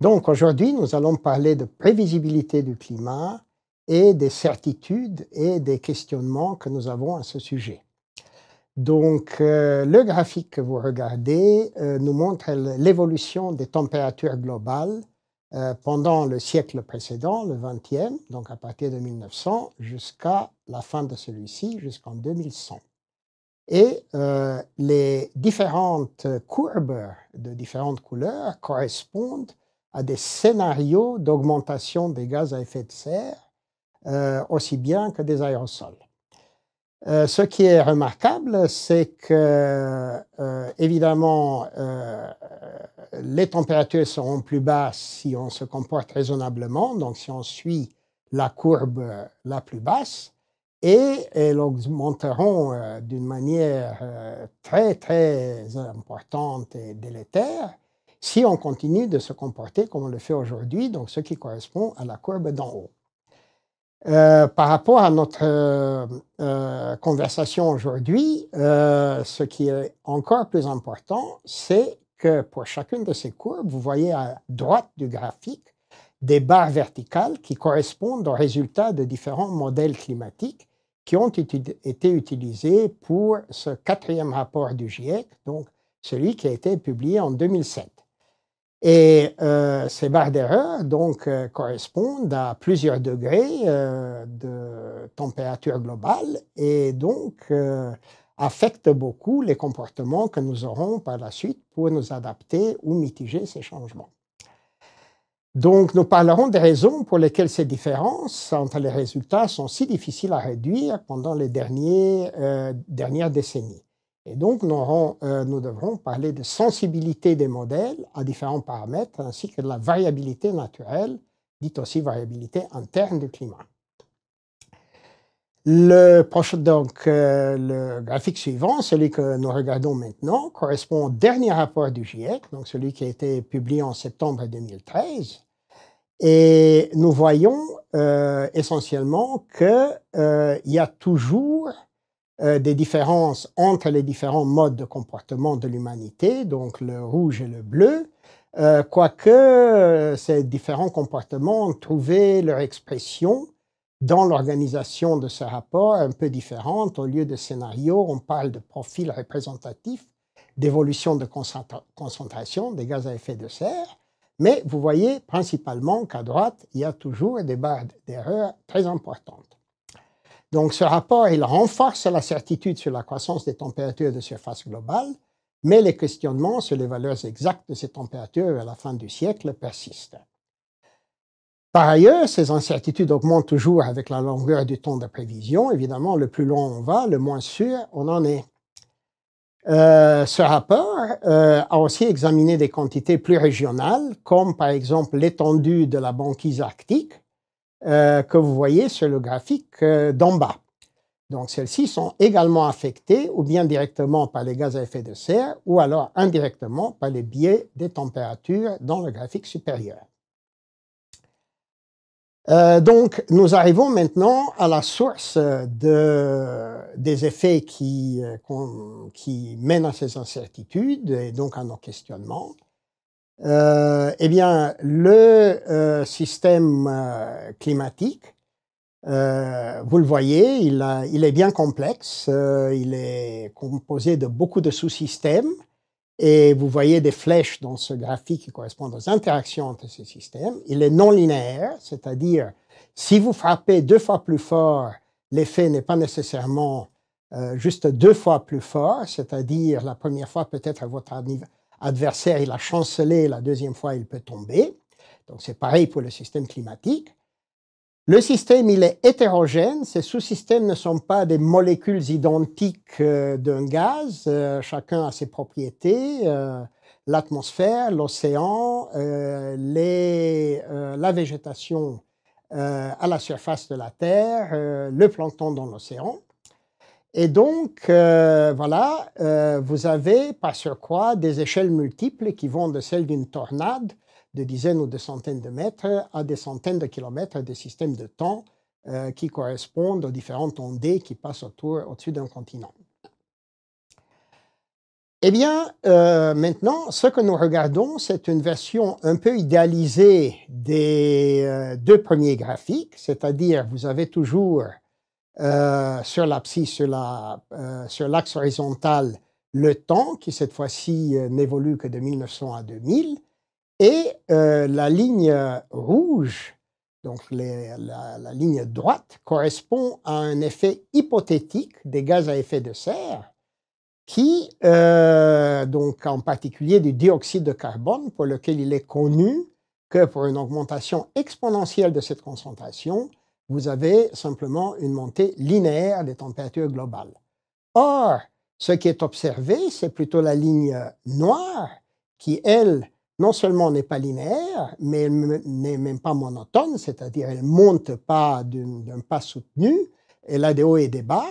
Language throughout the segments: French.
Donc aujourd'hui, nous allons parler de prévisibilité du climat et des certitudes et des questionnements que nous avons à ce sujet. Donc euh, le graphique que vous regardez euh, nous montre l'évolution des températures globales euh, pendant le siècle précédent, le 20e, donc à partir de 1900 jusqu'à la fin de celui-ci, jusqu'en 2100. Et les différentes courbes de différentes couleurs correspondent à des scénarios d'augmentation des gaz à effet de serre, euh, aussi bien que des aérosols. Euh, ce qui est remarquable, c'est que, euh, évidemment, les températures seront plus basses si on se comporte raisonnablement, donc si on suit la courbe la plus basse, et elles augmenteront d'une manière très, très importante et délétère si on continue de se comporter comme on le fait aujourd'hui, donc ce qui correspond à la courbe d'en haut. Euh, par rapport à notre euh, euh, conversation aujourd'hui, ce qui est encore plus important, c'est que pour chacune de ces courbes, vous voyez à droite du graphique des barres verticales qui correspondent aux résultats de différents modèles climatiques qui ont été utilisés pour ce quatrième rapport du GIEC, donc celui qui a été publié en 2007. Et euh, ces barres d'erreur donc euh, correspondent à plusieurs degrés euh, de température globale et donc euh, affectent beaucoup les comportements que nous aurons par la suite pour nous adapter ou mitiger ces changements. Donc nous parlerons des raisons pour lesquelles ces différences entre les résultats sont si difficiles à réduire pendant les derniers, euh, dernières décennies. Et donc, euh, nous, devrons parler de sensibilité des modèles à différents paramètres, ainsi que de la variabilité naturelle, dite aussi variabilité interne du climat. Le, donc, euh, le graphique suivant, celui que nous regardons maintenant, correspond au dernier rapport du GIEC, donc celui qui a été publié en septembre 2013. Et nous voyons euh, essentiellement qu'il y a toujours euh, des différences entre les différents modes de comportement de l'humanité, donc le rouge et le bleu, euh, quoique euh, ces différents comportements ont trouvé leur expression dans l'organisation de ce rapport un peu différente. Au lieu de scénario, on parle de profil représentatif, d'évolution de concentration des gaz à effet de serre. Mais vous voyez principalement qu'à droite, il y a toujours des barres d'erreur très importantes. Donc ce rapport, il renforce la certitude sur la croissance des températures de surface globale, mais les questionnements sur les valeurs exactes de ces températures à la fin du siècle persistent. Par ailleurs, ces incertitudes augmentent toujours avec la longueur du temps de prévision. Évidemment, le plus long on va, le moins sûr on en est. Euh, ce rapport euh, a aussi examiné des quantités plus régionales, comme par exemple l'étendue de la banquise arctique, euh, que vous voyez sur le graphique euh, d'en bas. Donc celles-ci sont également affectées ou bien directement par les gaz à effet de serre ou alors indirectement par les biais des températures dans le graphique supérieur. Euh, donc nous arrivons maintenant à la source des effets qui mènent à ces incertitudes et donc à nos questionnements euh, eh bien, le euh, système euh, climatique, euh, vous le voyez, il, a, il est bien complexe, euh, il est composé de beaucoup de sous-systèmes, et vous voyez des flèches dans ce graphique qui correspondent aux interactions entre ces systèmes. Il est non linéaire, c'est-à-dire, si vous frappez deux fois plus fort, l'effet n'est pas nécessairement juste deux fois plus fort, c'est-à-dire la première fois peut-être à votre adversaire, il a chancelé, la deuxième fois, il peut tomber. Donc c'est pareil pour le système climatique. Le système, il est hétérogène. Ces sous-systèmes ne sont pas des molécules identiques euh, d'un gaz. Euh, chacun a ses propriétés. Euh, l'atmosphère, l'océan, la végétation à la surface de la Terre, le plancton dans l'océan. Et donc, euh, voilà, euh, vous avez, pas sur quoi, des échelles multiples qui vont de celles d'une tornade de dizaines ou de centaines de mètres à des centaines de kilomètres des systèmes de temps euh, qui correspondent aux différentes ondées qui passent autour, au-dessus d'un continent. Eh bien, maintenant, ce que nous regardons, c'est une version un peu idéalisée des deux premiers graphiques, c'est-à-dire vous avez toujours euh, sur euh, sur l'axe horizontal, le temps, qui cette fois-ci euh, n'évolue que de 1900 à 2000, et la ligne rouge, donc la, la, ligne droite, correspond à un effet hypothétique des gaz à effet de serre, qui, donc en particulier du dioxyde de carbone, pour lequel il est connu que pour une augmentation exponentielle de cette concentration, vous avez simplement une montée linéaire des températures globales. Or, ce qui est observé, c'est plutôt la ligne noire qui, elle, non seulement n'est pas linéaire, mais elle n'est même pas monotone, c'est-à-dire elle ne monte pas d'un pas soutenu, elle a des hauts et des bas.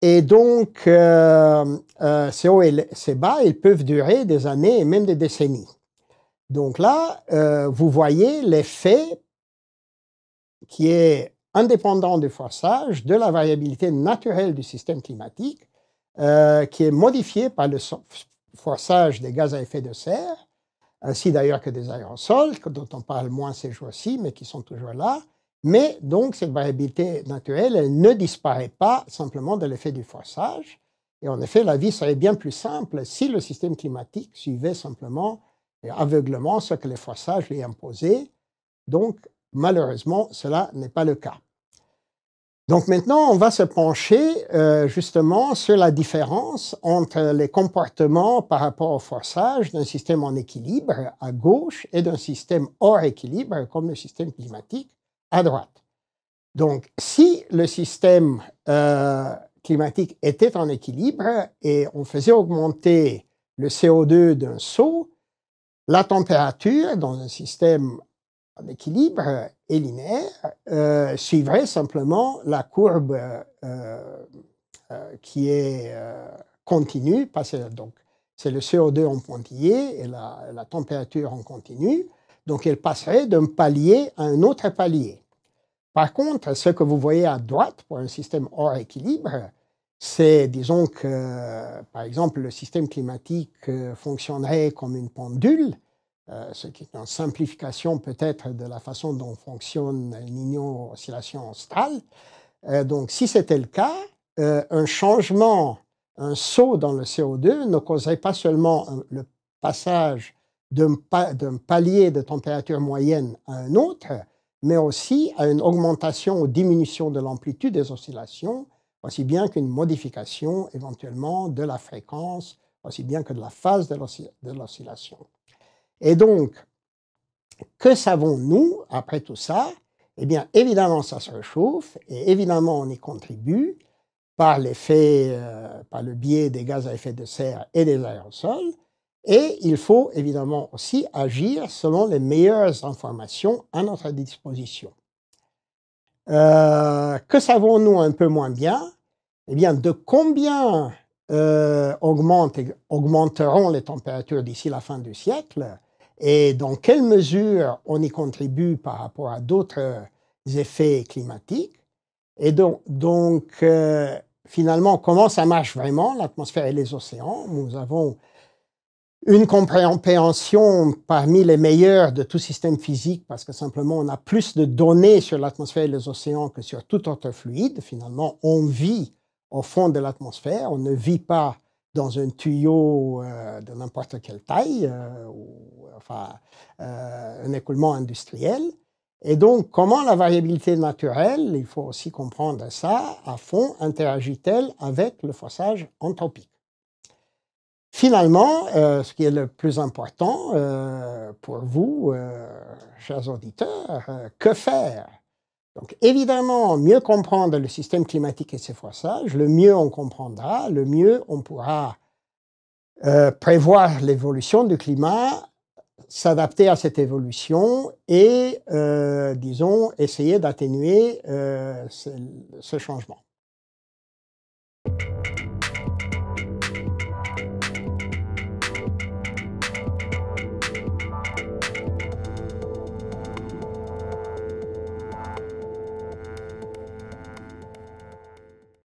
Et donc, euh, euh, ces hauts et ces bas, ils peuvent durer des années et même des décennies. Donc là, euh, vous voyez l'effet qui est indépendant du forçage, de la variabilité naturelle du système climatique, euh, qui est modifiée par le forçage des gaz à effet de serre, ainsi d'ailleurs que des aérosols, dont on parle moins ces jours-ci, mais qui sont toujours là. Mais donc, cette variabilité naturelle, elle ne disparaît pas simplement de l'effet du forçage. Et en effet, la vie serait bien plus simple si le système climatique suivait simplement et aveuglement ce que les forçage lui imposait, Donc, Malheureusement, cela n'est pas le cas. Donc maintenant, on va se pencher euh, justement sur la différence entre les comportements par rapport au forçage d'un système en équilibre à gauche et d'un système hors équilibre comme le système climatique à droite. Donc si le système euh, climatique était en équilibre et on faisait augmenter le CO2 d'un saut, la température dans un système équilibre euh, et linéaire, euh, suivrait simplement la courbe euh, euh, qui est continue, parce que, donc c'est le CO2 en pointillé et la, la température en continu, donc elle passerait d'un palier à un autre palier. Par contre, ce que vous voyez à droite pour un système hors équilibre, c'est, disons que, par exemple, le système climatique fonctionnerait comme une pendule, euh, ce qui est une simplification peut-être de la façon dont fonctionne l'union oscillation australe. Euh, donc si c'était le cas, euh, un changement, un saut dans le CO2 ne causerait pas seulement le passage d'un palier de température moyenne à un autre, mais aussi à une augmentation ou diminution de l'amplitude des oscillations, aussi bien qu'une modification éventuellement de la fréquence, aussi bien que de la phase de l'oscillation. Et donc, que savons-nous après tout ça Eh bien, évidemment, ça se réchauffe et évidemment, on y contribue par l'effet, euh, par le biais des gaz à effet de serre et des aérosols. Et il faut évidemment aussi agir selon les meilleures informations à notre disposition. Euh, que savons-nous un peu moins bien Eh bien, de combien euh, augmenteront les températures d'ici la fin du siècle et dans quelle mesure on y contribue par rapport à d'autres euh, effets climatiques. Et donc, euh, finalement, comment ça marche vraiment, l'atmosphère et les océans Nous avons une compréhension parmi les meilleures de tout système physique, parce que simplement on a plus de données sur l'atmosphère et les océans que sur tout autre fluide. Finalement, on vit au fond de l'atmosphère. On ne vit pas dans un tuyau euh, de n'importe quelle taille, euh, ou, enfin, euh, un écoulement industriel. Et donc, comment la variabilité naturelle, il faut aussi comprendre ça, à fond, interagit-elle avec le fossage anthropique Finalement, ce qui est le plus important pour vous, chers auditeurs, que faire donc évidemment, mieux comprendre le système climatique et ses forçages, le mieux on comprendra, le mieux on pourra euh, prévoir l'évolution du climat, s'adapter à cette évolution et, euh, disons, essayer d'atténuer euh, ce changement.